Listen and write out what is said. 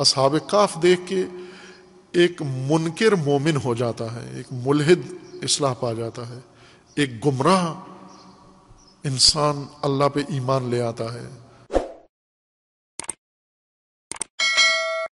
असहाब काफ देख के एक मुनकर मोमिन हो जाता है एक मुलहिद इसलाह पा जाता है एक गुमराह इंसान अल्लाह पे ईमान ले आता है